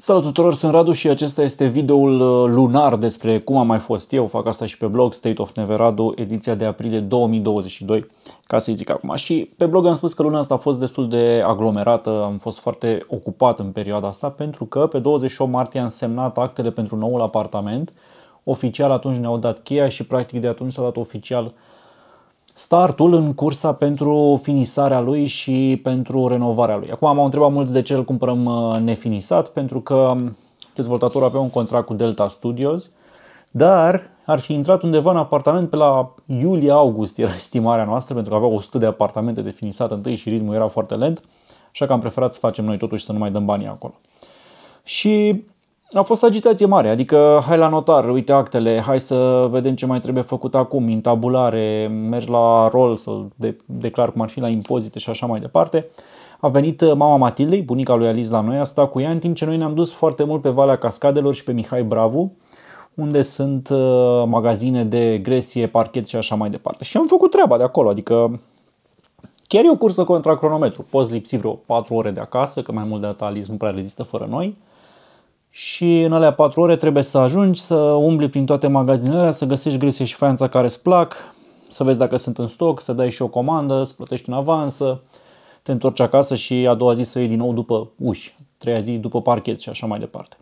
Salut tuturor, sunt Radu și acesta este videoul uh, lunar despre cum am mai fost eu. Fac asta și pe blog State of Neverado, ediția de aprilie 2022, ca să-i zic acum. Și pe blog am spus că luna asta a fost destul de aglomerată, am fost foarte ocupat în perioada asta pentru că pe 28 martie am semnat actele pentru noul apartament. Oficial atunci ne-au dat cheia și practic de atunci s-a dat oficial uh, startul în cursa pentru finisarea lui și pentru renovarea lui. Acum m-au întrebat mulți de ce îl cumpărăm uh, nefinisat, pentru că um, dezvoltatorul avea un contract cu Delta Studios, dar ar fi intrat undeva în apartament pe la iulie-august, era estimarea noastră, pentru că avea 100 de apartamente de finisat întâi și ritmul era foarte lent, așa că am preferat să facem noi totuși să nu mai dăm banii acolo. Și a fost agitație mare, adică hai la notar, uite actele, hai să vedem ce mai trebuie făcut acum, intabulare, mergi la rol să-l de- declar cum ar fi la impozite și așa mai departe. A venit uh, mama Matildei, bunica lui Alice la noi, a stat cu ea, în timp ce noi ne-am dus foarte mult pe Valea Cascadelor și pe Mihai Bravu, unde sunt uh, magazine de gresie, parchet și așa mai departe. Și am făcut treaba de acolo, adică chiar e o cursă contra cronometru. Poți lipsi vreo 4 ore de acasă, că mai mult de atât Alice nu prea rezistă fără noi și în alea 4 ore trebuie să ajungi, să umbli prin toate magazinele, să găsești grise și faianța care îți plac, să vezi dacă sunt în stoc, să dai și o comandă, să plătești în avans, să te întorci acasă și a doua zi să iei din nou după uși, treia zi după parchet și așa mai departe.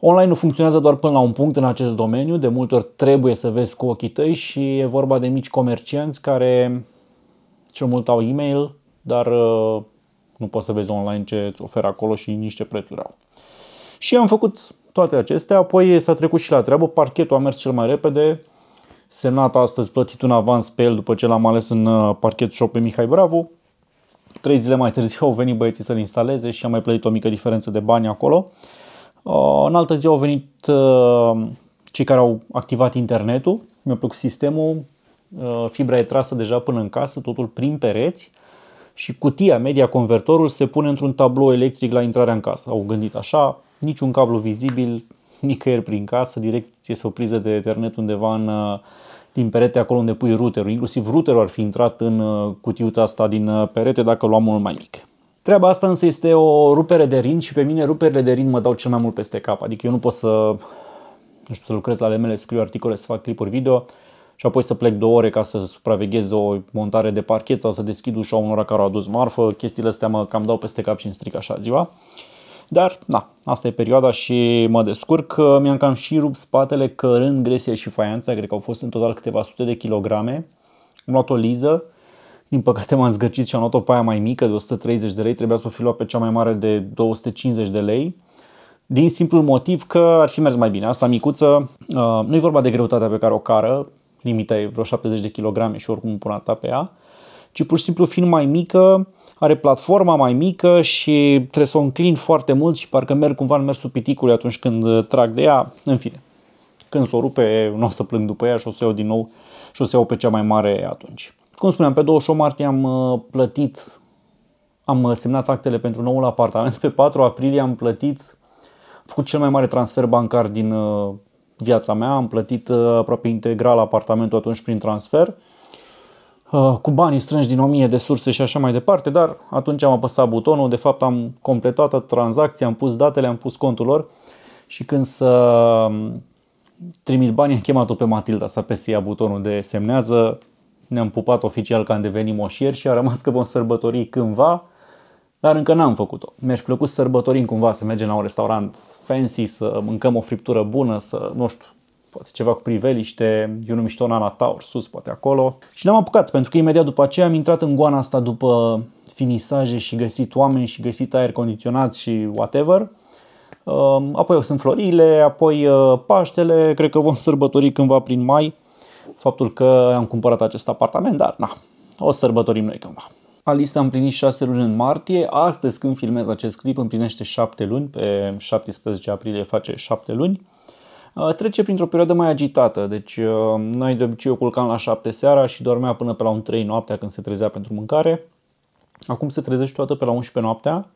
Online nu funcționează doar până la un punct în acest domeniu, de multe ori trebuie să vezi cu ochii tăi și e vorba de mici comercianți care cel mult au e-mail, dar uh, nu poți să vezi online ce îți oferă acolo și nici ce prețuri au. Și am făcut toate acestea, apoi s-a trecut și la treabă, parchetul a mers cel mai repede, semnat astăzi, plătit un avans pe el după ce l-am ales în uh, parchet shop pe Mihai Bravo. Trei zile mai târziu au venit băieții să-l instaleze și am mai plătit o mică diferență de bani acolo. Uh, în altă zi au venit uh, cei care au activat internetul, mi-a plăcut sistemul, fibra e trasă deja până în casă, totul prin pereți și cutia media convertorul se pune într-un tablou electric la intrarea în casă. Au gândit așa, niciun cablu vizibil, nicăieri prin casă, direct ți o priză de internet undeva în, uh, din perete acolo unde pui routerul. Inclusiv routerul ar fi intrat în uh, cutiuța asta din uh, perete dacă luam unul mai mic. Treaba asta însă este o rupere de rind și pe mine ruperile de rind mă dau cel mai mult peste cap. Adică eu nu pot să, nu știu, să lucrez la ale mele, scriu articole, să fac clipuri video și apoi să plec două ore ca să supraveghez o montare de parchet sau să deschid ușa unora care au adus marfă. Chestiile astea mă cam dau peste cap și îmi stric așa ziua. Uh, dar, na, asta e perioada și mă descurc. Uh, mi-am cam și rupt spatele cărând gresie și faianța, cred că au fost în total câteva sute de kilograme. Am luat o liză, din păcate m-am zgârcit și am luat o aia mai mică de 130 de lei, trebuia să o fi luat pe cea mai mare de 250 de lei. Din simplul motiv că ar fi mers mai bine. Asta micuță, uh, nu e vorba de greutatea pe care o cară, limita e vreo 70 de kilograme și oricum pun ta pe ea, ci pur și simplu fiind mai mică, are platforma mai mică și trebuie să o înclin foarte mult și parcă merg cumva în mersul piticului atunci când uh, trag de ea, în fine. Când s-o rupe, nu o să plâng după ea și o să iau din nou și o să iau pe cea mai mare atunci. Cum spuneam, pe 28 martie am uh, plătit, am uh, semnat actele pentru noul apartament, pe 4 aprilie am plătit, am făcut cel mai mare transfer bancar din viața mea, am plătit aproape integral apartamentul atunci prin transfer, Uh, cu banii strânși din 1000 de surse și așa mai departe, dar atunci am apăsat butonul, de fapt am completat tranzacția, am pus datele, am pus contul lor și când să um, trimit banii am chemat-o pe Matilda să apese ea butonul de semnează, ne-am pupat oficial că am devenit moșieri și a rămas că vom sărbători cândva, dar încă n-am făcut-o. Mi-aș plăcut să sărbătorim cumva, să mergem la un restaurant fancy, să mâncăm o friptură bună, să, nu știu, poate ceva cu priveliște, eu nu mișto Nana Taur, sus, poate acolo. Și n-am apucat, pentru că imediat după aceea am intrat în goana asta după finisaje și găsit oameni și găsit aer condiționat și whatever. Um, apoi sunt florile, apoi uh, Paștele, cred că vom sărbători cândva prin mai faptul că am cumpărat acest apartament, dar na, o sărbătorim noi cândva. Alisa a împlinit 6 luni în martie, astăzi când filmez acest clip împlinește 7 luni, pe 17 aprilie face 7 luni. Uh, trece printr-o perioadă mai agitată. Deci uh, noi de obicei o culcam la 7 seara și dormea până pe la un 3 noaptea când se trezea pentru mâncare. Acum se trezește toată pe la 11 noaptea,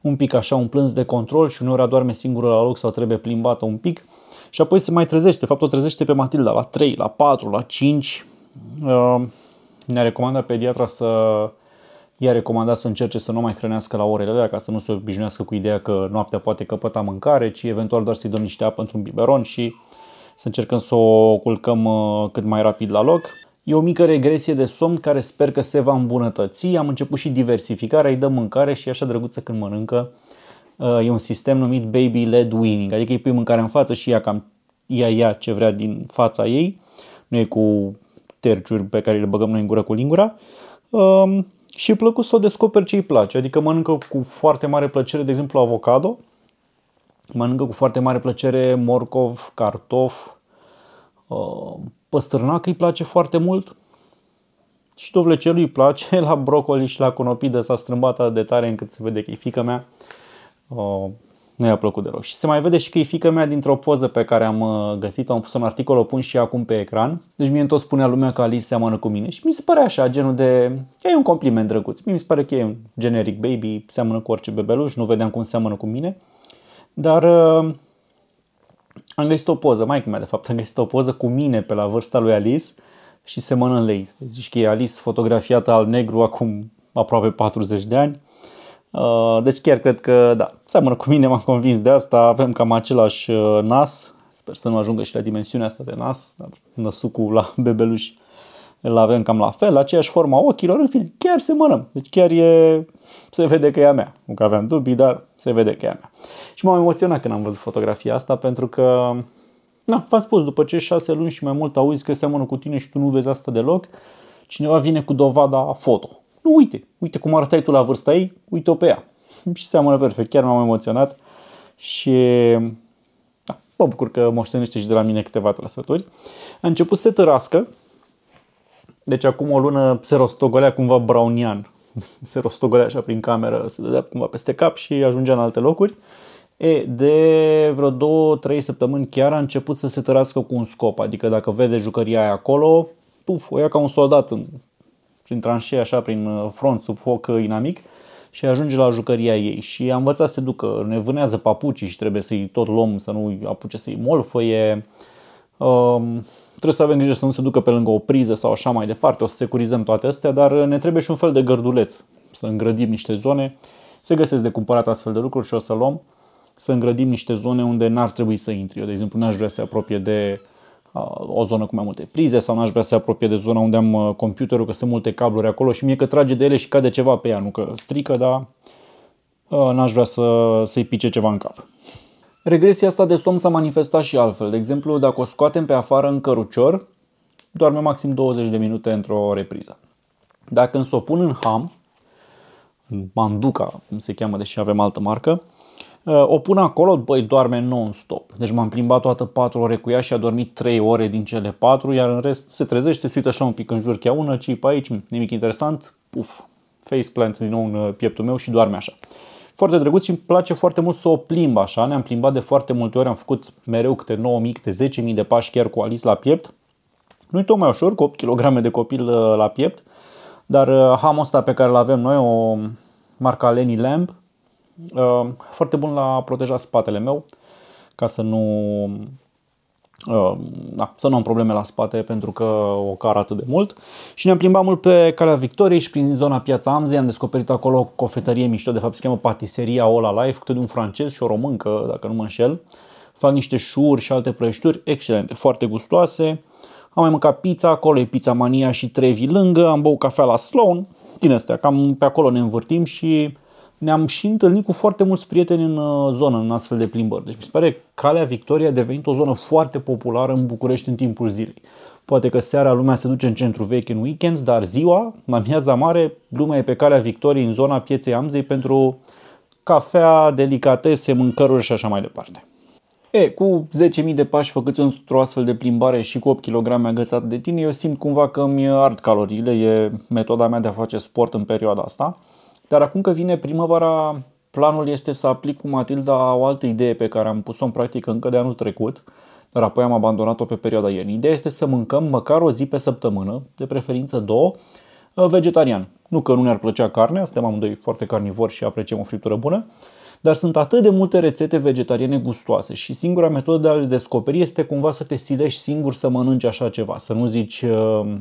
un pic așa, un plâns de control și uneori doarme singură la loc sau trebuie plimbată un pic. Și apoi se mai trezește, de fapt o trezește pe Matilda la 3, la 4, la 5. Uh, ne-a recomandat pediatra să i-a recomandat să încerce să nu mai hrănească la orele alea ca să nu se obișnuiască cu ideea că noaptea poate căpăta mâncare, ci eventual doar să-i dăm niște apă într-un biberon și să încercăm să o culcăm uh, cât mai rapid la loc. E o mică regresie de somn care sper că se va îmbunătăți. Am început și diversificarea, îi dăm mâncare și e așa drăguță când mănâncă. Uh, e un sistem numit Baby Led Weaning, adică îi pui mâncare în față și ea cam ia ia ce vrea din fața ei. Nu e cu terciuri pe care le băgăm noi în gură cu lingura. Um, și e plăcut să o descoperi ce îi place. Adică mănâncă cu foarte mare plăcere, de exemplu, avocado, mănâncă cu foarte mare plăcere morcov, cartof, uh, Păstârnac îi place foarte mult și dovlecelul îi place la brocoli și la conopidă s-a strâmbat de tare încât se vede că e fică mea. Uh, nu i-a plăcut deloc. Și se mai vede și că e fica mea dintr-o poză pe care am uh, găsit-o, am pus un articol, o pun și acum pe ecran. Deci mie tot spunea lumea că Alice seamănă cu mine și mi se pare așa, genul de... E un compliment drăguț. Mie mi se pare că e un generic baby, seamănă cu orice bebeluș, nu vedeam cum seamănă cu mine. Dar uh, am găsit o poză, mai mea de fapt, am găsit o poză cu mine pe la vârsta lui Alice și se în lei. Zici că e Alice fotografiată al negru acum aproape 40 de ani Uh, deci chiar cred că, da, seamănă cu mine, m-am convins de asta, avem cam același uh, nas, sper să nu ajungă și la dimensiunea asta de nas, dar năsucul la bebeluș îl avem cam la fel, aceeași forma ochilor, în fine, chiar se semănăm, deci chiar e, se vede că e a mea, nu că aveam dubii, dar se vede că e a mea. Și m-am emoționat când am văzut fotografia asta, pentru că, na, v-am spus, după ce șase luni și mai mult auzi că seamănă cu tine și tu nu vezi asta deloc, cineva vine cu dovada foto nu uite, uite cum arătai tu la vârsta ei, uite-o pe ea. Și seamănă perfect, chiar m-am emoționat și da, mă bucur că moștenește și de la mine câteva trăsături. A început să se tărască, deci acum o lună se rostogolea cumva brownian, se rostogolea așa prin cameră, se dădea cumva peste cap și ajungea în alte locuri. E, de vreo două, trei săptămâni chiar a început să se tărască cu un scop, adică dacă vede jucăria aia acolo, puf, o ia ca un soldat în prin tranșee, așa, prin uh, front, sub foc uh, inamic și ajunge la jucăria ei. Și a învățat să se ducă, ne vânează papucii și trebuie să-i tot luăm, să nu apuce să-i molfăie. Um, trebuie să avem grijă să nu se ducă pe lângă o priză sau așa mai departe, o să securizăm toate astea, dar uh, ne trebuie și un fel de gărduleț să îngrădim niște zone. Se găsesc de cumpărat astfel de lucruri și o să luăm să îngrădim niște zone unde n-ar trebui să intri. Eu, de exemplu, n-aș vrea să se apropie de uh, Uh, o zonă cu mai multe prize sau n-aș vrea să se apropie de zona unde am uh, computerul, că sunt multe cabluri acolo și mie că trage de ele și cade ceva pe ea, nu că strică, dar uh, n-aș vrea să, să-i pice ceva în cap. Regresia asta de somn s-a manifestat și altfel. De exemplu, dacă o scoatem pe afară în cărucior, doarme maxim 20 de minute într-o repriză. Dacă însă o pun în ham, în manduca, cum se cheamă, deși avem altă marcă, Uh, o pun acolo, băi, doarme non-stop. Deci m-am plimbat toată 4 ore cu ea și a dormit 3 ore din cele 4, iar în rest se trezește, se uită așa un pic în jur, chiar una, pe aici, nimic interesant, puf, faceplant din nou în uh, pieptul meu și doarme așa. Foarte drăguț și îmi place foarte mult să o plimb așa, ne-am plimbat de foarte multe ori, am făcut mereu câte 9.000, câte 10.000 de pași chiar cu Alice la piept. Nu-i tocmai ușor, cu 8 kg de copil uh, la piept, dar hamul ăsta pe care îl avem noi, o marca Lenny Lamb, Ehm, foarte bun la proteja spatele meu ca să nu ehm, da, să nu am probleme la spate pentru că o car atât de mult și ne-am plimbat mult pe Calea Victoriei și prin zona Piața Amzei am descoperit acolo o cofetărie mișto, de fapt se cheamă Patiseria Ola Life, câte de un francez și o româncă, dacă nu mă înșel fac niște șuri și alte prăjituri excelente, foarte gustoase am mai mâncat pizza, acolo e Pizza Mania și Trevi lângă, am băut cafea la Sloan din astea, cam pe acolo ne învârtim și ne-am și întâlnit cu foarte mulți prieteni în uh, zonă, în astfel de plimbări. Deci mi se pare Calea Victoria a devenit o zonă foarte populară în București în timpul zilei. Poate că seara lumea se duce în centru vechi în weekend, dar ziua, la miaza mare, lumea e pe Calea Victoriei în zona pieței Amzei pentru cafea, delicatese, mâncăruri și așa mai departe. E, cu 10.000 de pași făcuți într-o astfel de plimbare și cu 8 kg agățat de tine, eu simt cumva că mi ard caloriile, e metoda mea de a face sport în perioada asta. Dar acum că vine primăvara, planul este să aplic cu Matilda o altă idee pe care am pus-o în practică încă de anul trecut, dar apoi am abandonat-o pe perioada iernii. Ideea este să mâncăm măcar o zi pe săptămână, de preferință două, uh, vegetarian. Nu că nu ne-ar plăcea carnea, suntem amândoi foarte carnivori și apreciem o friptură bună, dar sunt atât de multe rețete vegetariane gustoase și singura metodă de a le descoperi este cumva să te silești singur să mănânci așa ceva, să nu zici uh,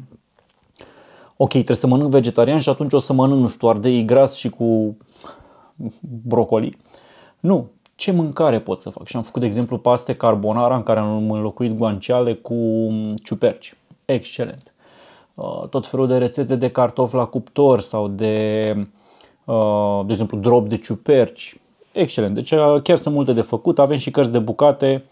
ok, trebuie să mănânc vegetarian și atunci o să mănânc, nu știu, ardei gras și cu brocoli. Nu, ce mâncare pot să fac? Și am făcut, de exemplu, paste carbonara în care am înlocuit guanciale cu ciuperci. Excelent. Uh, tot felul de rețete de cartofi la cuptor sau de, uh, de exemplu, drop de ciuperci. Excelent. Deci uh, chiar sunt multe de făcut. Avem și cărți de bucate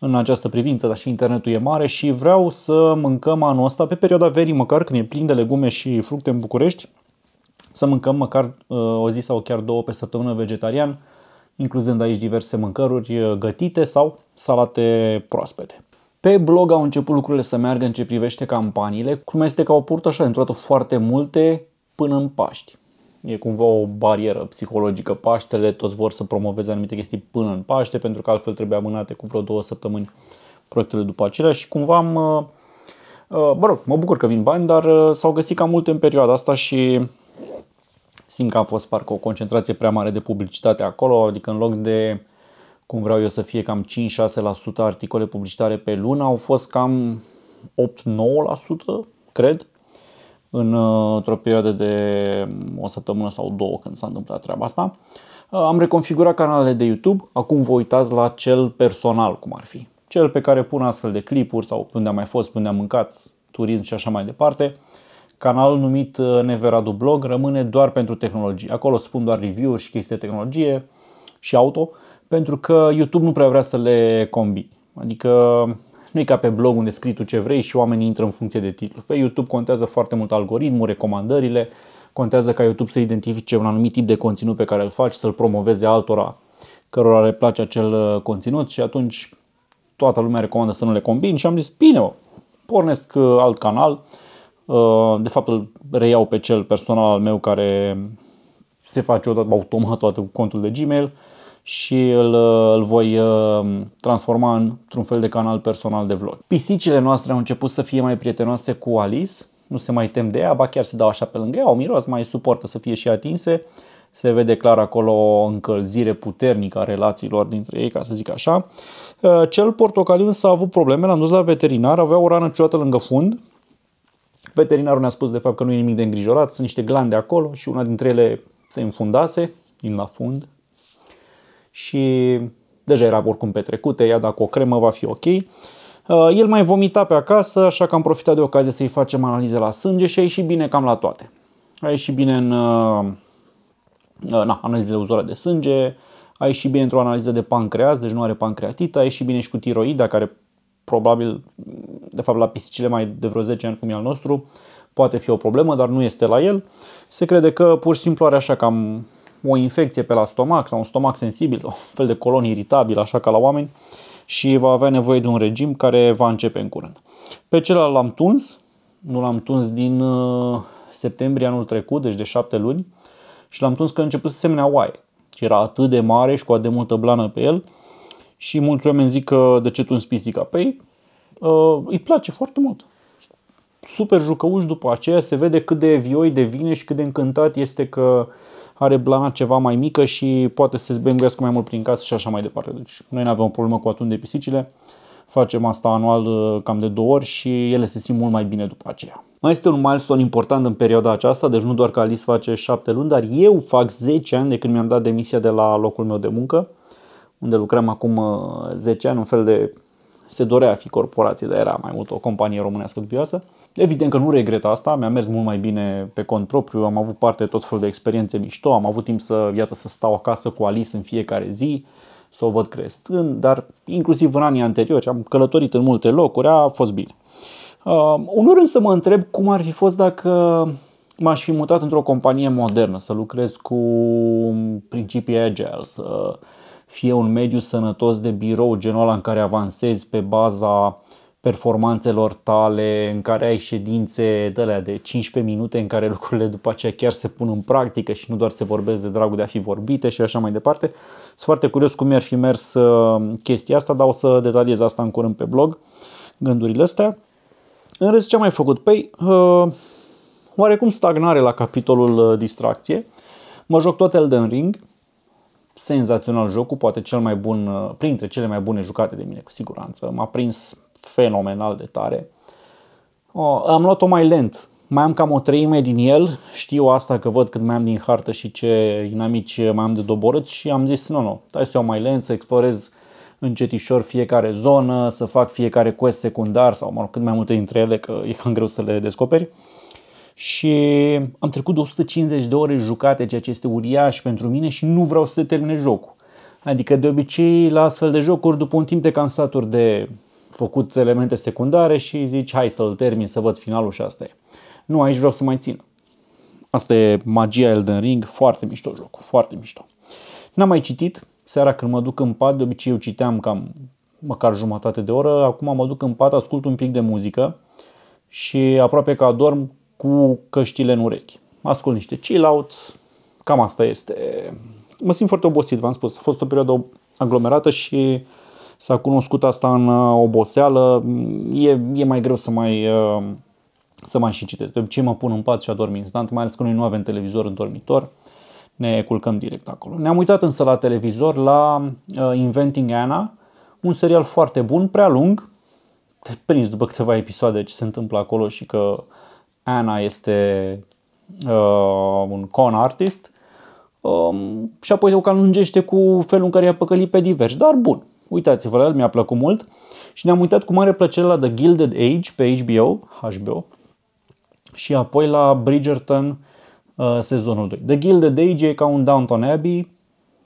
în această privință, dar și internetul e mare și vreau să mâncăm anul ăsta, pe perioada verii, măcar când e plin de legume și fructe în București, să mâncăm măcar uh, o zi sau chiar două pe săptămână vegetarian, incluzând aici diverse mâncăruri uh, gătite sau salate proaspete. Pe blog au început lucrurile să meargă în ce privește campaniile, cum este că au așa, într-o foarte multe până în Paști e cumva o barieră psihologică Paștele, toți vor să promoveze anumite chestii până în Paște, pentru că altfel trebuie amânate cu vreo două săptămâni proiectele după acelea și cumva am, uh, uh, mă rog, mă bucur că vin bani, dar uh, s-au găsit cam multe în perioada asta și simt că am fost parcă o concentrație prea mare de publicitate acolo, adică în loc de cum vreau eu să fie cam 5-6% articole publicitare pe lună, au fost cam 8-9%, cred, Uh, într-o perioadă de um, o săptămână sau două când s-a întâmplat treaba asta. Uh, am reconfigurat canalele de YouTube, acum vă uitați la cel personal cum ar fi. Cel pe care pun astfel de clipuri sau unde am mai fost, unde am mâncat, turism și așa mai departe. Canalul numit uh, Neveradu Blog rămâne doar pentru tehnologie. Acolo spun doar review-uri și chestii de tehnologie și auto, pentru că YouTube nu prea vrea să le combi. Adică nu e ca pe blog unde scrii tu ce vrei și oamenii intră în funcție de titlu. Pe YouTube contează foarte mult algoritmul, recomandările, contează ca YouTube să identifice un anumit tip de conținut pe care îl faci, să-l promoveze altora cărora le place acel uh, conținut și atunci toată lumea recomandă să nu le combini și am zis, bine, mă, pornesc uh, alt canal, uh, de fapt îl reiau pe cel personal al meu care se face automat toată contul de Gmail și îl, uh, îl voi uh, transforma într-un fel de canal personal de vlog. Pisicile noastre au început să fie mai prietenoase cu Alice, nu se mai tem de ea, ba chiar se dau așa pe lângă ea, o miros, mai suportă să fie și atinse. Se vede clar acolo o încălzire puternică a relațiilor dintre ei, ca să zic așa. Uh, cel portocaliu însă a avut probleme, l-am dus la veterinar, avea o rană ciudată lângă fund. Veterinarul ne-a spus de fapt că nu e nimic de îngrijorat, sunt niște glande acolo și una dintre ele se înfundase din la fund, și deja era oricum petrecute, ea dacă o cremă va fi ok. Uh, el mai vomita pe acasă, așa că am profitat de ocazie să-i facem analize la sânge și a ieșit bine cam la toate. A ieșit bine în uh, uh, na, analizele uzoare de sânge, a ieșit bine într-o analiză de pancreas, deci nu are pancreatită, a ieșit bine și cu tiroida, care probabil, de fapt la pisicile mai de vreo 10 ani cum e al nostru, poate fi o problemă, dar nu este la el. Se crede că pur și simplu are așa cam o infecție pe la stomac sau un stomac sensibil, sau un fel de colon iritabil, așa ca la oameni, și va avea nevoie de un regim care va începe în curând. Pe celălalt l-am tuns, nu l-am tuns din uh, septembrie anul trecut, deci de șapte luni, și l-am tuns că a început să semnea oaie. Și era atât de mare și cu atât de multă blană pe el și mulți oameni zic că de ce tuns pisica? Păi uh, îi place foarte mult. Super jucăuș după aceea se vede cât de vioi devine și cât de încântat este că are blana ceva mai mică și poate să se zbenguiască mai mult prin casă și așa mai departe. Deci noi nu avem o problemă cu atun de pisicile, facem asta anual uh, cam de două ori și ele se simt mult mai bine după aceea. Mai este un milestone important în perioada aceasta, deci nu doar că Alice face 7 luni, dar eu fac 10 ani de când mi-am dat demisia de la locul meu de muncă, unde lucram acum 10 uh, ani, un fel de se dorea a fi corporație, dar era mai mult o companie românească dubioasă. Evident că nu regret asta, mi-a mers mult mai bine pe cont propriu, am avut parte de tot felul de experiențe mișto, am avut timp să, iată, să stau acasă cu Alice în fiecare zi, să o văd crescând, dar inclusiv în anii anteriori am călătorit în multe locuri, a fost bine. Uh, unor însă mă întreb cum ar fi fost dacă m-aș fi mutat într-o companie modernă, să lucrez cu principii agile, să fie un mediu sănătos de birou, genul ăla în care avansezi pe baza performanțelor tale, în care ai ședințe de de 15 minute în care lucrurile după aceea chiar se pun în practică și nu doar se vorbesc de dragul de a fi vorbite și așa mai departe. Sunt foarte curios cum mi-ar fi mers ă, chestia asta, dar o să detaliez asta în curând pe blog, gândurile astea. În rest, ce am mai făcut? Păi, uh, oarecum stagnare la capitolul ă, distracție. Mă joc tot Elden Ring, senzațional jocul, poate cel mai bun, uh, printre cele mai bune jucate de mine, cu siguranță. M-a prins fenomenal de tare. Oh, am luat-o mai lent, mai am cam o treime din el, știu asta că văd cât mai am din hartă și ce inamici mai am de doborât și am zis nu, nu, hai să iau mai lent, să explorez încetișor fiecare zonă, să fac fiecare quest secundar sau mă rog, cât mai multe dintre ele, că e cam greu să le descoperi. Uh, și am trecut de 150 de ore jucate, ceea ce este uriaș pentru mine și nu vreau să termine jocul. Adică de obicei la astfel de jocuri după un timp te cansaturi de făcut elemente secundare și zici hai să-l termin să văd finalul și asta e. Nu, aici vreau să mai țin. Asta e magia Elden Ring, foarte mișto joc, foarte mișto. N-am mai citit, seara când mă duc în pat, de obicei eu citeam cam măcar jumătate de oră, acum mă duc în pat, ascult un pic de muzică și aproape că adorm, cu căștile în urechi. Ascult niște chill-out, cam asta este. Mă simt foarte obosit, v-am spus. A fost o perioadă aglomerată și s-a cunoscut asta în uh, oboseală. Mm, e, e mai greu să mai, uh, să mai și citesc. De obicei mă pun în pat și adorm instant, mai ales că noi nu avem televizor în dormitor. Ne culcăm direct acolo. Ne-am uitat însă la televizor la uh, Inventing Anna, un serial foarte bun, prea lung, te prins după câteva episoade ce se întâmplă acolo și că uh, Anna este uh, un con artist um, și apoi o calungește cu felul în care i-a păcălit pe diversi. Dar bun, uitați-vă la el, mi-a plăcut mult și ne-am uitat cu mare plăcere la The Gilded Age pe HBO, HBO și apoi la Bridgerton uh, sezonul 2. The Gilded Age e ca un Downton Abbey,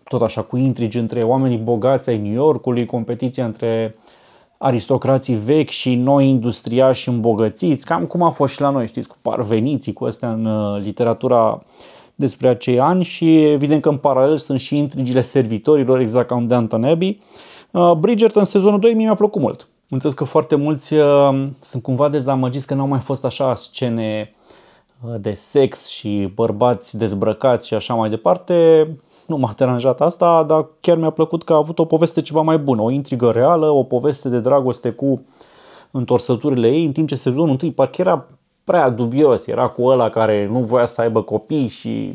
tot așa cu intrigi între oamenii bogați ai New Yorkului, competiția între uh, aristocrații vechi și noi industriași îmbogățiți, cam cum a fost și la noi, știți, cu parveniții, cu astea în uh, literatura despre acei ani și evident că în paralel sunt și intrigile servitorilor, exact ca de Anton Abbey. Bridgerton, sezonul 2, mi-a plăcut mult. Înțeles că foarte mulți uh, sunt cumva dezamăgiți că n-au mai fost așa scene uh, de sex și bărbați dezbrăcați și așa mai departe nu m-a deranjat asta, dar chiar mi-a plăcut că a avut o poveste ceva mai bună, o intrigă reală, o poveste de dragoste cu întorsăturile ei, în timp ce sezonul 1 parcă era prea dubios, era cu ăla care nu voia să aibă copii și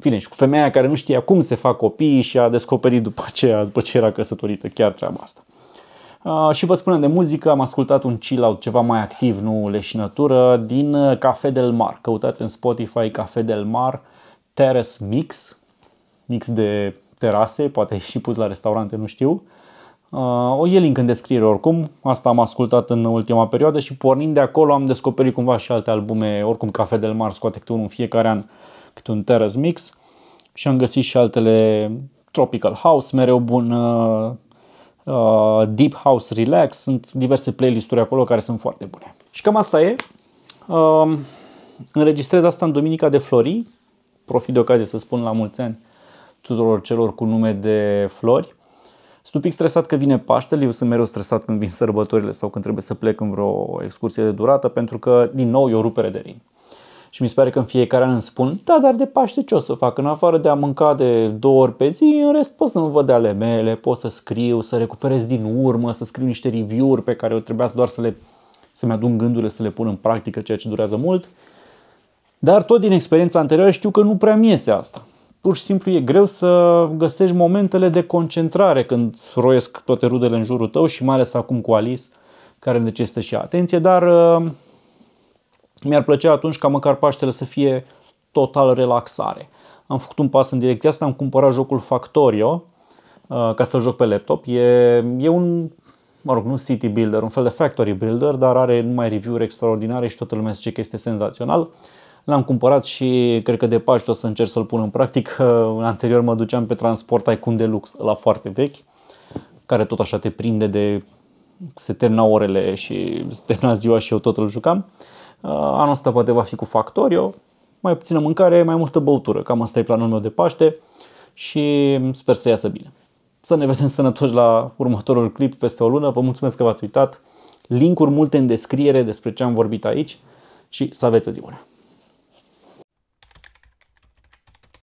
Bine, și cu femeia care nu știa cum se fac copii și a descoperit după aceea, după ce era căsătorită, chiar treaba asta. Uh, și vă spunem de muzică, am ascultat un chill-out ceva mai activ, nu leșinătură, din Café Del Mar. Căutați în Spotify Café Del Mar. Uh, terrace mix, mix de terase, poate și pus la restaurante, nu știu. Uh, o e link în descriere oricum, asta am ascultat în ultima perioadă și pornind de acolo am descoperit cumva și alte albume, oricum Cafe del Mar scoate câte unul în fiecare an, câte un terrace mix și am găsit și altele Tropical House, mereu bun, uh, uh Deep House Relax, sunt diverse playlisturi acolo care sunt foarte bune. Și cam asta e. Uh, înregistrez asta în Duminica de Flori, profit de ocazie să spun la mulți ani tuturor celor cu nume de flori. Sunt un pic stresat că vine Paștele, eu sunt mereu stresat când vin sărbătorile sau când trebuie să plec în vreo excursie de durată, pentru că, din nou, e o rupere de rin. Și mi se pare că în fiecare an îmi spun, da, dar de Paște ce o să fac? În afară de a mânca de două ori pe zi, în rest pot să-mi văd de ale mele, pot să scriu, să recuperez din urmă, să scriu niște review-uri pe care eu trebuia să doar să le, să-mi adun gândurile, să le pun în practică, ceea ce durează mult. Dar tot din experiența anterioară știu că nu prea mi iese asta. Pur și simplu e greu să găsești momentele de concentrare când roiesc toate rudele în jurul tău și mai ales acum cu Alice, care necesită și atenție, dar uh, mi-ar plăcea atunci ca măcar Paștele să fie total relaxare. Am făcut un pas în direcția asta, am cumpărat jocul Factorio uh, ca să-l joc pe laptop. E, e un mă rog, nu City Builder, un fel de Factory Builder, dar are numai review-uri extraordinare și toată lumea zice că este senzațional. Uh, L-am cumpărat și cred că de Paște o să încerc să-l pun în În Anterior mă duceam pe transport Icon lux la foarte vechi, care tot așa te prinde de se termina orele și se termina ziua și eu tot îl jucam. Uh, anul ăsta poate va fi cu Factorio, mai puțină mâncare, mai multă băutură. Cam asta e planul meu de Paște și sper să iasă bine. Să ne vedem sănătoși la următorul clip peste o lună. Vă mulțumesc că v-ați uitat. Linkuri multe în descriere despre ce am vorbit aici și să aveți o zi bună!